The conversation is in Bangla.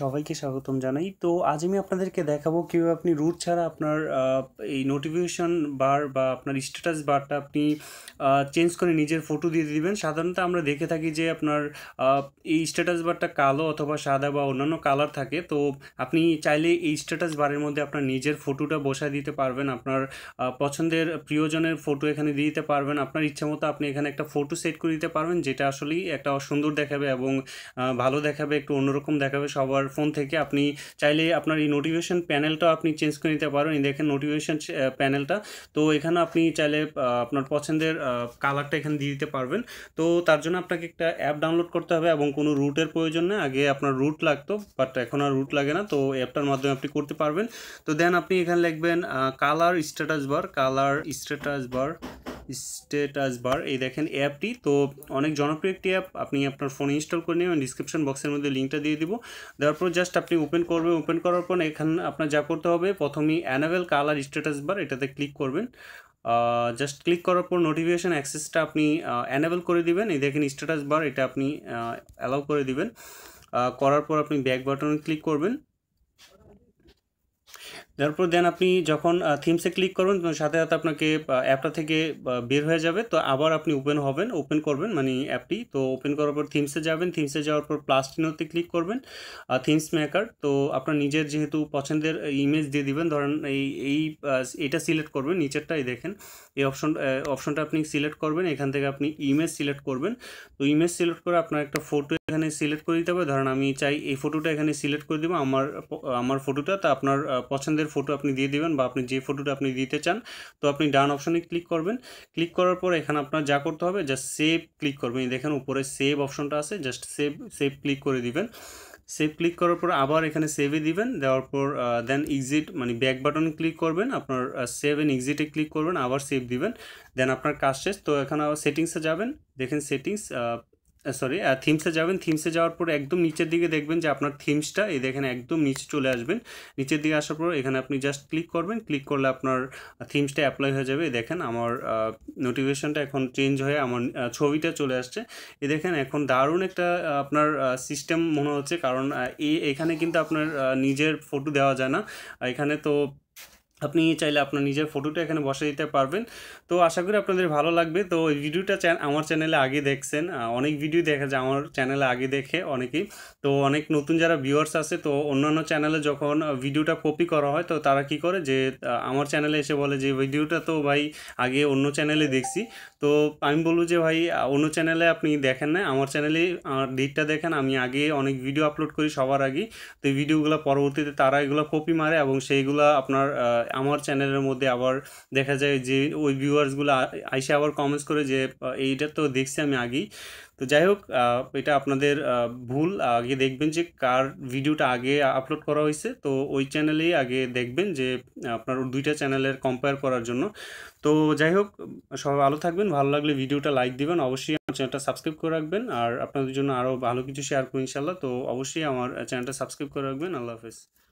সবাইকে স্বাগতম জানাই তো আজ আমি আপনাদেরকে দেখাবো কীভাবে আপনি রুট ছাড়া আপনার এই নোটিফিকেশান বার বা আপনার স্ট্যাটাস বারটা আপনি চেঞ্জ করে নিজের ফটো দিয়ে দিবেন সাধারণত আমরা দেখে থাকি যে আপনার এই স্ট্যাটাস বারটা কালো অথবা সাদা বা অন্যান্য কালার থাকে তো আপনি চাইলে এই স্ট্যাটাস বারের মধ্যে আপনার নিজের ফটোটা বসায় দিতে পারবেন আপনার পছন্দের প্রিয়জনের ফটো এখানে দিয়ে দিতে পারবেন আপনার মতো আপনি এখানে একটা ফটো সেট করে দিতে পারবেন যেটা আসলেই একটা সুন্দর দেখাবে এবং ভালো দেখাবে একটু অন্যরকম দেখাবে সবার ফোন থেকে আপনি চাইলে আপনার এই নোটিফিকেশান প্যানেলটা আপনি চেঞ্জ করে নিতে পারেন এই দেখেন নোটিফিকেশান প্যানেলটা তো এখানে আপনি চাইলে আপনার পছন্দের কালারটা এখানে দিয়ে দিতে পারবেন তো তার জন্য আপনাকে একটা অ্যাপ ডাউনলোড করতে হবে এবং কোনো রুটের প্রয়োজন নেই আগে আপনার রুট লাগতো বাট এখন আর রুট লাগে না তো অ্যাপটার মাধ্যমে আপনি করতে পারবেন তো দেন আপনি এখানে লিখবেন colour status bar colour status bar status bar এই দেখেন অ্যাপটি তো অনেক জনপ্রিয় একটি অ্যাপ আপনি আপনার ফোনে ইনস্টল করে নিয়ে ডিসক্রিপশন বক্সের মধ্যে লিঙ্কটা দিয়ে দিব দেওয়ার পর জাস্ট আপনি ওপেন করবেন ওপেন করার পর এখানে আপনার যা করতে হবে প্রথমেই অ্যানাভেল কালার স্ট্যাটাস বার এটাতে ক্লিক করবেন জাস্ট ক্লিক করার পর নোটিফিকেশান অ্যাক্সেসটা আপনি অ্যানেবল করে দিবেন এই দেখেন স্ট্যাটাস বার এটা আপনি অ্যালাউ করে দিবেন করার পর আপনি ব্যাক বাটনে ক্লিক করবেন তারপর দেন আপনি যখন থিমসে ক্লিক করবেন সাথে সাথে আপনাকে অ্যাপটা থেকে বের হয়ে যাবে তো আবার আপনি ওপেন হবেন ওপেন করবেন মানে অ্যাপটি তো ওপেন করার পর থিমসে যাবেন থিমসে যাওয়ার পর প্লাস্টিনোতে ক্লিক করবেন থিমস মেকার তো আপনার নিজের যেহেতু পছন্দের ইমেজ দিয়ে দিবেন ধরেন এই এই এটা সিলেক্ট করবেন নিচেরটাই দেখেন এই অপশন অপশনটা আপনি সিলেক্ট করবেন এখান থেকে আপনি ইমেজ সিলেক্ট করবেন তো ইমেজ সিলেক্ট করে আপনার একটা ফটো এখানে সিলেক্ট করে দিতে হবে ধরেন আমি চাই এই ফটোটা এখানে সিলেক্ট করে দেবো আমার আমার ফটোটা তা আপনার পছন্দের নিজের ফটো আপনি দিয়ে দিবেন বা আপনি যে ফটোটা আপনি দিতে চান তো আপনি ডান অপশনে ক্লিক করবেন ক্লিক করার পর এখানে আপনার যা করতে হবে জাস্ট সেভ ক্লিক করবেন দেখেন উপরে সেভ অপশনটা আছে জাস্ট সেভ সেভ ক্লিক করে দিবেন সেভ ক্লিক করার পর আবার এখানে সেভে দিবেন দেওয়ার পর দেন এক্সিট মানে ব্যাক বাটন ক্লিক করবেন আপনার সেভ এন এক্সিটে ক্লিক করবেন আবার সেভ দিবেন দেন আপনার কাজ শেষ তো এখানে আবার সেটিংসে যাবেন দেখেন সেটিংস সরি থিমসে যাবেন থিমসে যাওয়ার পর একদম নিচের দিকে দেখবেন যে আপনার থিমসটা এই দেখেন একদম নিচে চলে আসবেন নিচের দিকে আসার পর এখানে আপনি জাস্ট ক্লিক করবেন ক্লিক করলে আপনার থিমসটা অ্যাপ্লাই হয়ে যাবে দেখেন আমার নোটিফিকেশানটা এখন চেঞ্জ হয়ে আমার ছবিটা চলে আসছে এ দেখেন এখন দারুণ একটা আপনার সিস্টেম মনে হচ্ছে কারণ এখানে কিন্তু আপনার নিজের ফটো দেওয়া যায় না এখানে তো আপনি চাইলে আপনার নিজের ফটোটা এখানে বসে দিতে পারবেন তো আশা করি আপনাদের ভালো লাগবে তো এই ভিডিওটা আমার চ্যানেলে আগে দেখছেন অনেক ভিডিও দেখা যায় আমার চ্যানেলে আগে দেখে অনেকেই তো অনেক নতুন যারা ভিউয়ার্স আছে তো অন্যান্য চ্যানেলে যখন ভিডিওটা কপি করা হয় তো তারা কি করে যে আমার চ্যানেলে এসে বলে যে ভিডিওটা তো ভাই আগে অন্য চ্যানেলে দেখছি তো আমি বলবো যে ভাই অন্য চ্যানেলে আপনি দেখেন না আমার চ্যানেলে ডেটটা দেখেন আমি আগে অনেক ভিডিও আপলোড করি সবার আগে তো এই ভিডিওগুলো পরবর্তীতে তারা এগুলো কপি মারে এবং সেইগুলো আপনার আমার চ্যানেলের মধ্যে আবার দেখা যায় যে ওই ভিউয়ার্সগুলো আইসে আবার কমেন্টস করে যে এইটা তো দেখছি আমি আগেই তো যাই হোক এটা আপনাদের ভুল আগে দেখবেন যে কার ভিডিওটা আগে আপলোড করা হয়েছে তো ওই চ্যানেলেই আগে দেখবেন যে আপনার দুইটা চ্যানেলের কম্পেয়ার করার জন্য তো যাই হোক সবাই ভালো থাকবেন ভালো লাগলে ভিডিওটা লাইক দিবেন অবশ্যই আমার চ্যানেলটা সাবস্ক্রাইব করে রাখবেন আর আপনাদের জন্য আরও ভালো কিছু শেয়ার করুন ইনশাল্লাহ তো অবশ্যই আমার চ্যানেলটা সাবস্ক্রাইব করে রাখবেন আল্লাহ হাফেজ